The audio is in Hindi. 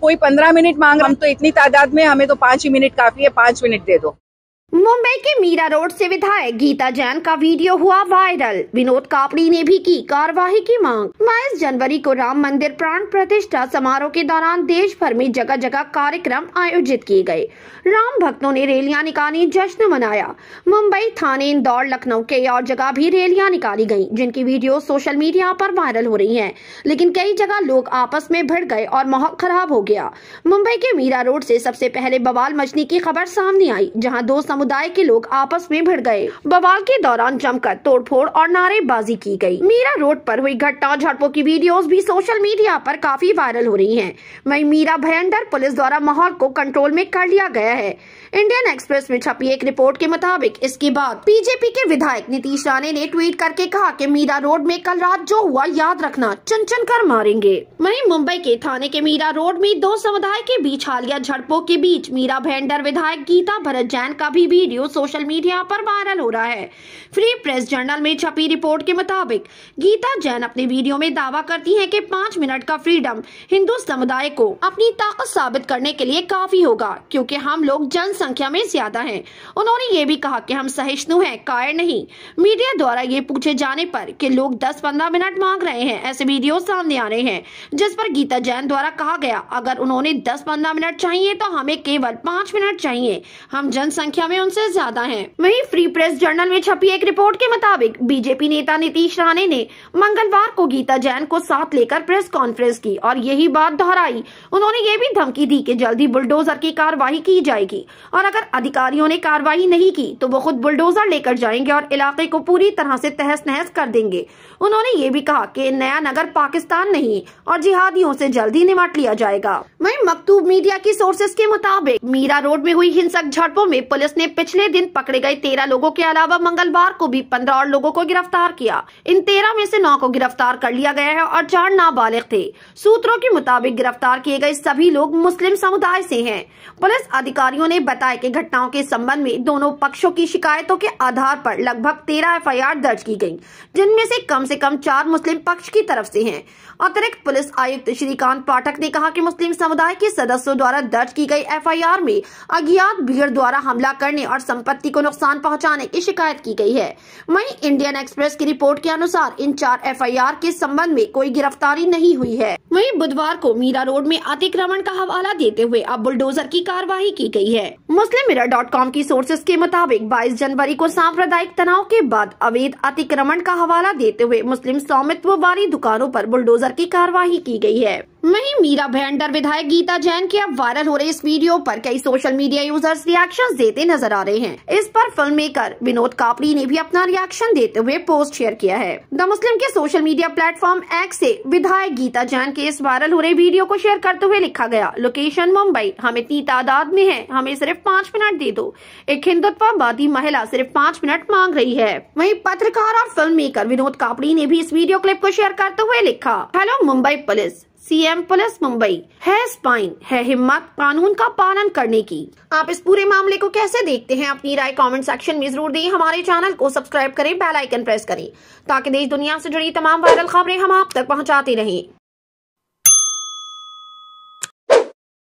कोई पंद्रह मिनट मांग हम तो इतनी तादाद में हमें तो पांच ही मिनट काफी है पांच मिनट दे दो मुंबई के मीरा रोड से विधायक गीता जैन का वीडियो हुआ वायरल विनोद कापड़ी ने भी की कार्यवाही की मांग बाईस जनवरी को राम मंदिर प्राण प्रतिष्ठा समारोह के दौरान देश भर में जगह जगह कार्यक्रम आयोजित किए गए राम भक्तों ने रैलियां निकाली जश्न मनाया मुंबई थाने इंदौर लखनऊ के और जगह भी रैलियां निकाली गयी जिनकी वीडियो सोशल मीडिया आरोप वायरल हो रही है लेकिन कई जगह लोग आपस में भिड़ गए और माहौल खराब हो गया मुंबई के मीरा रोड ऐसी सबसे पहले बवाल मचने की खबर सामने आई जहाँ दो सम समुदाय के लोग आपस में भिड़ गए बवाल के दौरान जमकर तोड़फोड़ और नारेबाजी की गई। मीरा रोड पर हुई घटना झड़पों की वीडियोस भी सोशल मीडिया पर काफी वायरल हो रही हैं। वही मीरा भयंडर पुलिस द्वारा माहौल को कंट्रोल में कर लिया गया है इंडियन एक्सप्रेस में छपी एक रिपोर्ट के मुताबिक इसके बाद बीजेपी के विधायक नीतीश राणे ने ट्वीट करके कहा की मीरा रोड में कल रात जो हुआ याद रखना चन चन कर मारेंगे वही मुंबई के थाने के मीरा रोड में दो समुदाय के बीच हालिया झड़पों के बीच मीरा भयंडर विधायक गीता भरत जैन का भी वीडियो सोशल मीडिया पर वायरल हो रहा है फ्री प्रेस जर्नल में छपी रिपोर्ट के मुताबिक गीता जैन अपने वीडियो में दावा करती है की पाँच मिनट का फ्रीडम हिंदू समुदाय को अपनी ताकत साबित करने के लिए काफी होगा क्योंकि हम लोग जनसंख्या में ज्यादा है उन्होंने ये भी कहा की हम सहिष्णु है कायर नहीं मीडिया द्वारा ये पूछे जाने पर कि लोग 10-15 मिनट मांग रहे हैं ऐसे वीडियो सामने आ रहे हैं जिस पर गीता जैन द्वारा कहा गया अगर उन्होंने 10-15 मिनट चाहिए तो हमें केवल 5 मिनट चाहिए हम जनसंख्या में से ज्यादा हैं। वहीं फ्री प्रेस जर्नल में छपी एक रिपोर्ट के मुताबिक बीजेपी नेता नीतीश राणे ने मंगलवार को गीता जैन को साथ लेकर प्रेस कॉन्फ्रेंस की और यही बात दोहराई उन्होंने ये भी धमकी दी की जल्दी बुलडोजर की कार्रवाई की जाएगी और अगर अधिकारियों ने कार्रवाई नहीं की तो वो खुद बुलडोजर लेकर जाएंगे और इलाके को पूरी तरह ऐसी तहस नहस कर देंगे उन्होंने ये भी कहा की नया नगर पाकिस्तान नहीं और जिहादियों ऐसी जल्दी निमट लिया जाएगा वही मकतूब मीडिया की सोर्सेज के मुताबिक मीरा रोड में हुई हिंसक झड़पों में पुलिस ने पिछले दिन पकड़े गए तेरह लोगों के अलावा मंगलवार को भी पंद्रह और लोगों को गिरफ्तार किया इन तेरह में से नौ को गिरफ्तार कर लिया गया है और चार नाबालिग थे सूत्रों के मुताबिक गिरफ्तार किए गए सभी लोग मुस्लिम समुदाय ऐसी है पुलिस अधिकारियों ने बताया की घटनाओं के संबंध में दोनों पक्षों की शिकायतों के आधार आरोप लगभग तेरह एफ दर्ज की गयी जिनमें ऐसी कम ऐसी कम चार मुस्लिम पक्ष की तरफ ऐसी है अतिरिक्त पुलिस आयुक्त श्रीकांत पाठक ने कहा कि मुस्लिम समुदाय के सदस्यों द्वारा दर्ज की गई एफआईआर में अज्ञात भीड़ द्वारा हमला कर करने और संपत्ति को नुकसान पहुंचाने की शिकायत की गई है वहीं इंडियन एक्सप्रेस की रिपोर्ट के अनुसार इन चार एफआईआर के संबंध में कोई गिरफ्तारी नहीं हुई है वहीं बुधवार को मीरा रोड में अतिक्रमण का हवाला देते हुए अब बुलडोजर की कार्यवाही की गयी है मुस्लिम मीरा डॉट कॉम की सोर्सेज के मुताबिक बाईस जनवरी को सांप्रदायिक तनाव के बाद अवैध अतिक्रमण का हवाला देते हुए मुस्लिम स्वामित्व वाली दुकानों आरोप बुलडोजर की कार्यवाही की गयी है वहीं मीरा भयंडर विधायक गीता जैन के अब वायरल हो रहे इस वीडियो पर कई सोशल मीडिया यूजर्स रिएक्शन देते नजर आ रहे हैं इस पर फिल्म मेकर विनोद कापड़ी ने भी अपना रिएक्शन देते हुए पोस्ट शेयर किया है द मुस्लिम के सोशल मीडिया प्लेटफॉर्म एक्स से विधायक गीता जैन के इस वायरल हो रहे वीडियो को शेयर करते हुए लिखा गया लोकेशन मुंबई हम इतनी तादाद में है हमें सिर्फ पाँच मिनट दे दो एक हिंदुत्ववादी महिला सिर्फ पाँच मिनट मांग रही है वही पत्रकार और फिल्म मेकर विनोद कापड़ी ने भी इस वीडियो क्लिप को शेयर करते हुए लिखा hello Mumbai police CM police Mumbai है स्पाइन है हिम्मत कानून का पालन करने की आप इस पूरे मामले को कैसे देखते हैं अपनी राय कमेंट सेक्शन में जरूर दें हमारे चैनल को सब्सक्राइब करें बेल आइकन प्रेस करें ताकि देश दुनिया से जुड़ी तमाम वायरल खबरें हम आप तक पहुंचाते रहें